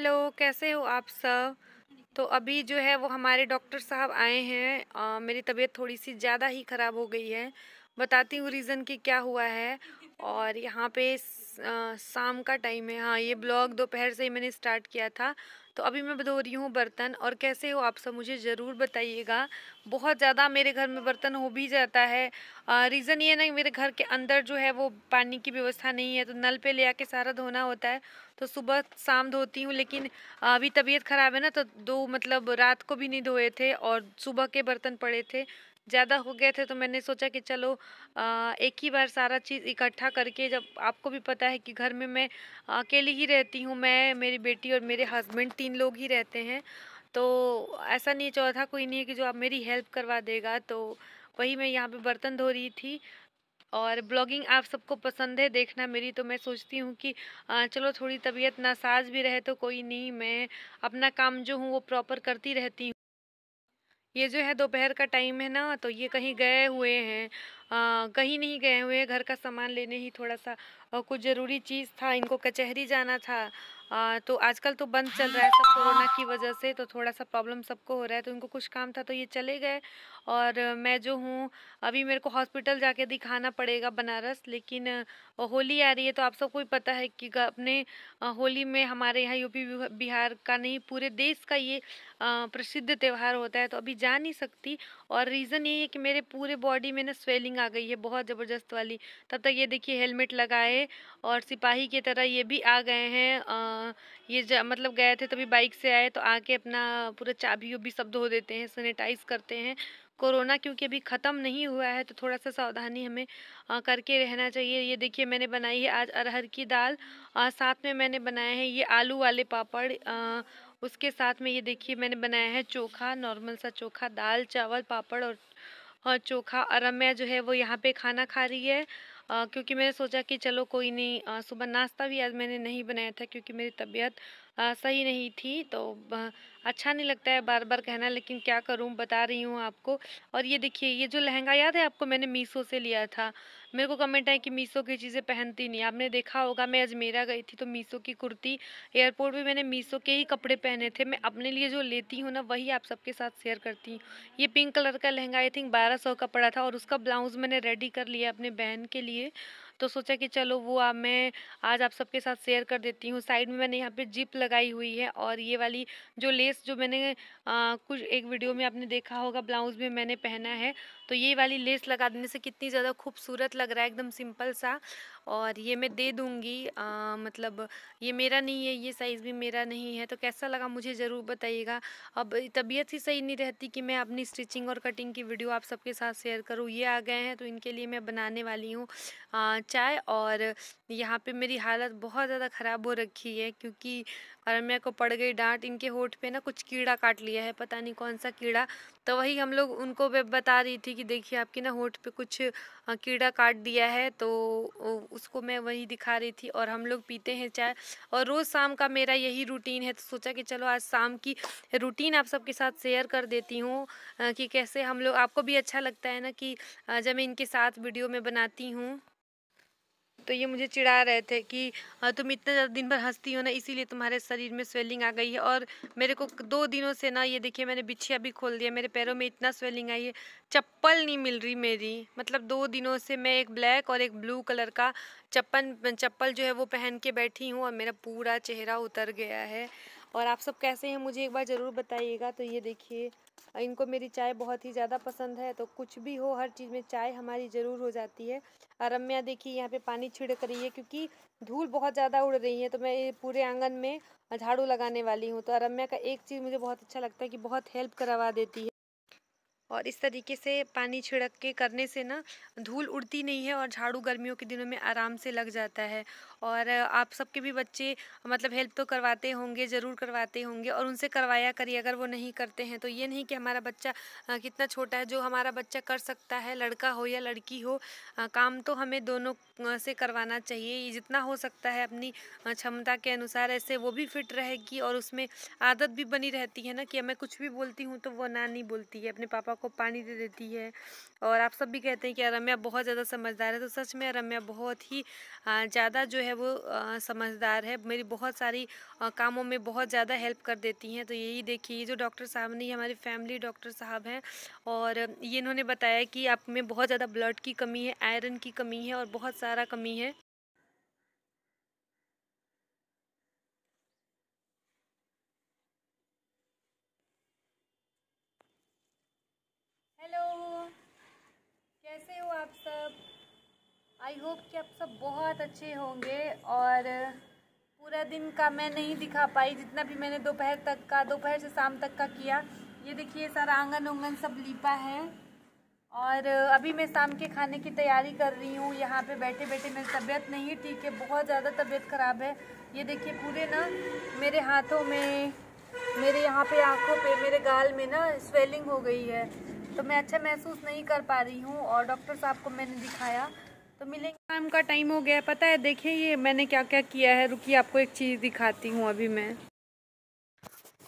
hello कैसे हो आप सब तो अभी जो है वो हमारे डॉक्टर साहब आए हैं आ, मेरी तबीयत थोड़ी सी ज़्यादा ही ख़राब हो गई है बताती हूँ रीज़न कि क्या हुआ है और यहाँ पे शाम का टाइम है हाँ ये ब्लॉग दोपहर से ही मैंने स्टार्ट किया था तो अभी मैं धो रही हूँ बर्तन और कैसे हो आप सब मुझे ज़रूर बताइएगा बहुत ज़्यादा मेरे घर में बर्तन हो भी जाता है रीज़न ये ना कि मेरे घर के अंदर जो है वो पानी की व्यवस्था नहीं है तो नल पे ले आके सारा धोना होता है तो सुबह शाम धोती हूँ लेकिन अभी तबीयत ख़राब है ना तो दो मतलब रात को भी नहीं धोए थे और सुबह के बर्तन पड़े थे ज़्यादा हो गए थे तो मैंने सोचा कि चलो आ, एक ही बार सारा चीज़ इकट्ठा करके जब आपको भी पता है कि घर में मैं अकेली ही रहती हूँ मैं मेरी बेटी और मेरे हस्बैंड तीन लोग ही रहते हैं तो ऐसा नहीं चौथा कोई नहीं है कि जो आप मेरी हेल्प करवा देगा तो वही मैं यहाँ पे बर्तन धो रही थी और ब्लॉगिंग आप सबको पसंद है देखना मेरी तो मैं सोचती हूँ कि चलो थोड़ी तबीयत नासाज भी रहे तो कोई नहीं मैं अपना काम जो हूँ वो प्रॉपर करती रहती हूँ ये जो है दोपहर का टाइम है ना तो ये कहीं गए हुए हैं कहीं नहीं गए हुए घर का सामान लेने ही थोड़ा सा और कुछ ज़रूरी चीज़ था इनको कचहरी जाना था आ, तो आजकल तो बंद चल रहा है सब कोरोना की वजह से तो थोड़ा सा प्रॉब्लम सबको हो रहा है तो इनको कुछ काम था तो ये चले गए और मैं जो हूँ अभी मेरे को हॉस्पिटल जाके दिखाना पड़ेगा बनारस लेकिन होली आ रही है तो आप सबको ही पता है कि अपने होली में हमारे यहाँ यूपी बिहार का नहीं पूरे देश का ये प्रसिद्ध त्यौहार होता है तो अभी जा नहीं सकती और रीज़न ये है कि मेरे पूरे बॉडी में ना स्वेलिंग आ गई है बहुत ज़बरदस्त वाली तब तक ये देखिए हेलमेट लगाए और सिपाही की तरह ये भी आ गए हैं ये मतलब गए थे तभी बाइक से आए तो आके अपना पूरा चाबी भी सब धो देते हैं सैनिटाइज करते हैं कोरोना क्योंकि अभी ख़त्म नहीं हुआ है तो थोड़ा सा सावधानी हमें करके रहना चाहिए ये देखिए मैंने बनाई है आज अरहर की दाल साथ में मैंने बनाया है ये आलू वाले पापड़ उसके साथ में ये देखिए मैंने बनाया है चोखा नॉर्मल सा चोखा दाल चावल पापड़ और और चोखा और रम्या जो है वो यहाँ पे खाना खा रही है आ, क्योंकि मैंने सोचा कि चलो कोई नहीं सुबह नाश्ता भी आज मैंने नहीं बनाया था क्योंकि मेरी तबीयत सही नहीं थी तो अच्छा नहीं लगता है बार बार कहना लेकिन क्या करूँ बता रही हूँ आपको और ये देखिए ये जो लहंगा याद है आपको मैंने मीशो से लिया था मेरे को कमेंट है कि मीशो की चीज़ें पहनती नहीं आपने देखा होगा मैं अजमेरा गई थी तो मीशो की कुर्ती एयरपोर्ट पे मैंने मीशो के ही कपड़े पहने थे मैं अपने लिए जो लेती हूँ ना वही आप सबके साथ शेयर करती हूँ ये पिंक कलर का लहंगा आई थिंक बारह का पड़ा था और उसका ब्लाउज़ मैंने रेडी कर लिया अपने बहन के लिए तो सोचा कि चलो वो आप मैं आज आप सबके साथ शेयर कर देती हूँ साइड में मैंने यहाँ पे जिप लगाई हुई है और ये वाली जो लेस जो मैंने आ, कुछ एक वीडियो में आपने देखा होगा ब्लाउज़ में मैंने पहना है तो ये वाली लेस लगा देने से कितनी ज़्यादा खूबसूरत लग रहा है एकदम सिंपल सा और ये मैं दे दूँगी मतलब ये मेरा नहीं है ये साइज़ भी मेरा नहीं है तो कैसा लगा मुझे ज़रूर बताइएगा अब तबीयत ही सही नहीं रहती कि मैं अपनी स्टिचिंग और कटिंग की वीडियो आप सबके साथ शेयर करूँ ये आ गए हैं तो इनके लिए मैं बनाने वाली हूँ चाय और यहाँ पर मेरी हालत बहुत ज़्यादा ख़राब हो रखी है क्योंकि और को पड़ गई डांट इनके होठ पे ना कुछ कीड़ा काट लिया है पता नहीं कौन सा कीड़ा तो वही हम लोग उनको बता रही थी कि देखिए आपकी ना होठ पे कुछ कीड़ा काट दिया है तो उसको मैं वही दिखा रही थी और हम लोग पीते हैं चाय और रोज़ शाम का मेरा यही रूटीन है तो सोचा कि चलो आज शाम की रूटीन आप सबके साथ शेयर कर देती हूँ कि कैसे हम लोग आपको भी अच्छा लगता है ना कि जब मैं इनके साथ वीडियो में बनाती हूँ तो ये मुझे चिढ़ा रहे थे कि तुम इतना ज़्यादा दिन भर हंसती हो ना इसीलिए तुम्हारे शरीर में स्वेलिंग आ गई है और मेरे को दो दिनों से ना ये देखिए मैंने बिछिया भी खोल दिया मेरे पैरों में इतना स्वेलिंग आई है चप्पल नहीं मिल रही मेरी मतलब दो दिनों से मैं एक ब्लैक और एक ब्लू कलर का चप्पन चप्पल जो है वो पहन के बैठी हूँ और मेरा पूरा चेहरा उतर गया है और आप सब कैसे हैं मुझे एक बार ज़रूर बताइएगा तो ये देखिए इनको मेरी चाय बहुत ही ज़्यादा पसंद है तो कुछ भी हो हर चीज़ में चाय हमारी ज़रूर हो जाती है और रम्या देखिए यहाँ पे पानी छिड़क रही है क्योंकि धूल बहुत ज़्यादा उड़ रही है तो मैं पूरे आंगन में झाड़ू लगाने वाली हूँ तो रम्या का एक चीज़ मुझे बहुत अच्छा लगता है कि बहुत हेल्प करवा देती है और इस तरीके से पानी छिड़क के करने से ना धूल उड़ती नहीं है और झाड़ू गर्मियों के दिनों में आराम से लग जाता है और आप सबके भी बच्चे मतलब हेल्प तो करवाते होंगे ज़रूर करवाते होंगे और उनसे करवाया करिए अगर वो नहीं करते हैं तो ये नहीं कि हमारा बच्चा कितना छोटा है जो हमारा बच्चा कर सकता है लड़का हो या लड़की हो काम तो हमें दोनों से करवाना चाहिए जितना हो सकता है अपनी क्षमता के अनुसार ऐसे वो भी फिट रहेगी और उसमें आदत भी बनी रहती है ना कि मैं कुछ भी बोलती हूँ तो वो ना नहीं बोलती है अपने पापा आपको पानी दे देती है और आप सब भी कहते हैं कि रम्या बहुत ज़्यादा समझदार है तो सच में रम्या बहुत ही ज़्यादा जो है वो समझदार है मेरी बहुत सारी कामों में बहुत ज़्यादा हेल्प कर देती हैं तो यही देखिए जो डॉक्टर साहब ने हमारे फैमिली डॉक्टर साहब हैं और ये इन्होंने बताया कि आप में बहुत ज़्यादा ब्लड की कमी है आयरन की कमी है और बहुत सारा कमी है आप सब आई होप कि आप सब बहुत अच्छे होंगे और पूरा दिन का मैं नहीं दिखा पाई जितना भी मैंने दोपहर तक का दोपहर से शाम तक का किया ये देखिए सारा आंगन उंगन सब लीपा है और अभी मैं शाम के खाने की तैयारी कर रही हूँ यहाँ पे बैठे बैठे मेरी तबीयत नहीं ठीक है बहुत ज़्यादा तबीयत ख़राब है ये देखिए पूरे ना मेरे हाथों में मेरे यहाँ पे आँखों पे मेरे गाल में ना स्वेलिंग हो गई है तो मैं अच्छा महसूस नहीं कर पा रही हूँ और डॉक्टर साहब को मैंने दिखाया तो मिलेंगे शाम का टाइम हो गया पता है देखिए ये मैंने क्या क्या किया है रुकिए आपको एक चीज़ दिखाती हूँ अभी मैं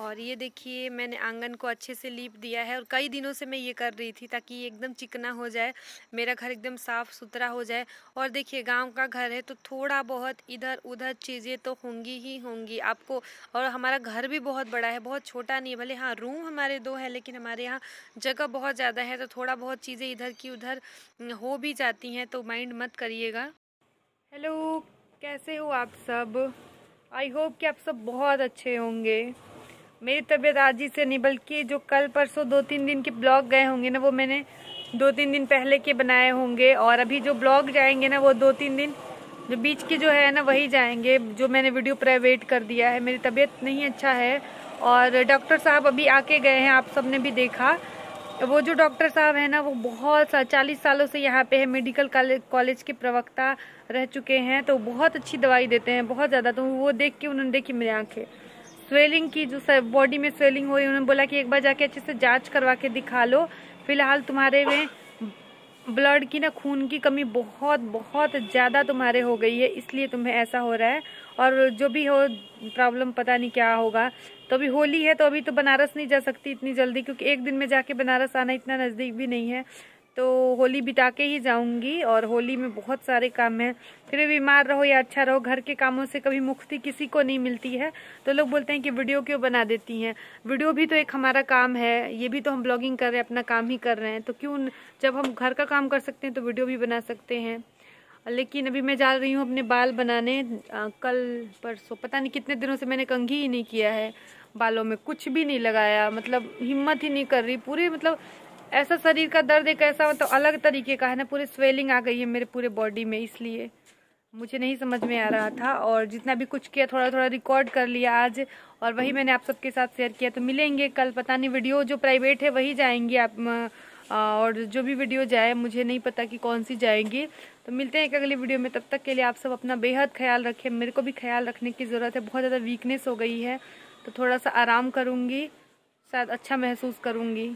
और ये देखिए मैंने आंगन को अच्छे से लीप दिया है और कई दिनों से मैं ये कर रही थी ताकि ये एकदम चिकना हो जाए मेरा घर एकदम साफ़ सुथरा हो जाए और देखिए गांव का घर है तो थोड़ा बहुत इधर उधर चीज़ें तो होंगी ही होंगी आपको और हमारा घर भी बहुत बड़ा है बहुत छोटा नहीं है भले हाँ रूम हमारे दो है लेकिन हमारे यहाँ जगह बहुत ज़्यादा है तो थोड़ा बहुत चीज़ें इधर की उधर हो भी जाती हैं तो माइंड मत करिएगा हेलो कैसे हो आप सब आई होप कि आप सब बहुत अच्छे होंगे मेरी तबीयत आज ही से नहीं बल्कि जो कल परसों दो तीन दिन के ब्लॉग गए होंगे ना वो मैंने दो तीन दिन पहले के बनाए होंगे और अभी जो ब्लॉग जाएंगे ना वो दो तीन दिन जो बीच के जो है ना वही जाएंगे जो मैंने वीडियो प्राइवेट कर दिया है मेरी तबीयत नहीं अच्छा है और डॉक्टर साहब अभी आके गए हैं आप सबने भी देखा वो जो डॉक्टर साहब है ना वो बहुत सा चालीस सालों से यहाँ पे है मेडिकल कॉलेज के प्रवक्ता रह चुके हैं तो बहुत अच्छी दवाई देते हैं बहुत ज़्यादा तो वो देख के उन्होंने देखी मेरी आँखें स्वेलिंग की जो बॉडी में स्वेलिंग हो रही उन्होंने बोला कि एक बार जाके अच्छे से जांच करवा के दिखा लो फिलहाल तुम्हारे में ब्लड की ना खून की कमी बहुत बहुत ज़्यादा तुम्हारे हो गई है इसलिए तुम्हें ऐसा हो रहा है और जो भी हो प्रॉब्लम पता नहीं क्या होगा तो अभी होली है तो अभी तो बनारस नहीं जा सकती इतनी जल्दी क्योंकि एक दिन में जाके बनारस आना इतना नज़दीक भी नहीं है तो होली बिता के ही जाऊंगी और होली में बहुत सारे काम हैं फिर बीमार रहो या अच्छा रहो घर के कामों से कभी मुक्ति किसी को नहीं मिलती है तो लोग बोलते हैं कि वीडियो क्यों बना देती हैं वीडियो भी तो एक हमारा काम है ये भी तो हम ब्लॉगिंग कर रहे हैं अपना काम ही कर रहे हैं तो क्यों जब हम घर का काम कर सकते हैं तो वीडियो भी बना सकते हैं लेकिन अभी मैं जा रही हूँ अपने बाल बनाने आ, कल परसों पता नहीं कितने दिनों से मैंने कंघी ही नहीं किया है बालों में कुछ भी नहीं लगाया मतलब हिम्मत ही नहीं कर रही पूरी मतलब ऐसा शरीर का दर्द एक ऐसा मतलब तो अलग तरीके का है ना पूरी स्वेलिंग आ गई है मेरे पूरे बॉडी में इसलिए मुझे नहीं समझ में आ रहा था और जितना भी कुछ किया थोड़ा थोड़ा रिकॉर्ड कर लिया आज और वही मैंने आप सबके साथ शेयर किया तो मिलेंगे कल पता नहीं वीडियो जो प्राइवेट है वही जाएंगी आप और जो भी वीडियो जाए मुझे नहीं पता कि कौन सी जाएंगी तो मिलते हैं एक अगली वीडियो में तब तक के लिए आप सब अपना बेहद ख्याल रखें मेरे को भी ख्याल रखने की ज़रूरत है बहुत ज़्यादा वीकनेस हो गई है तो थोड़ा सा आराम करूँगी शायद अच्छा महसूस करूँगी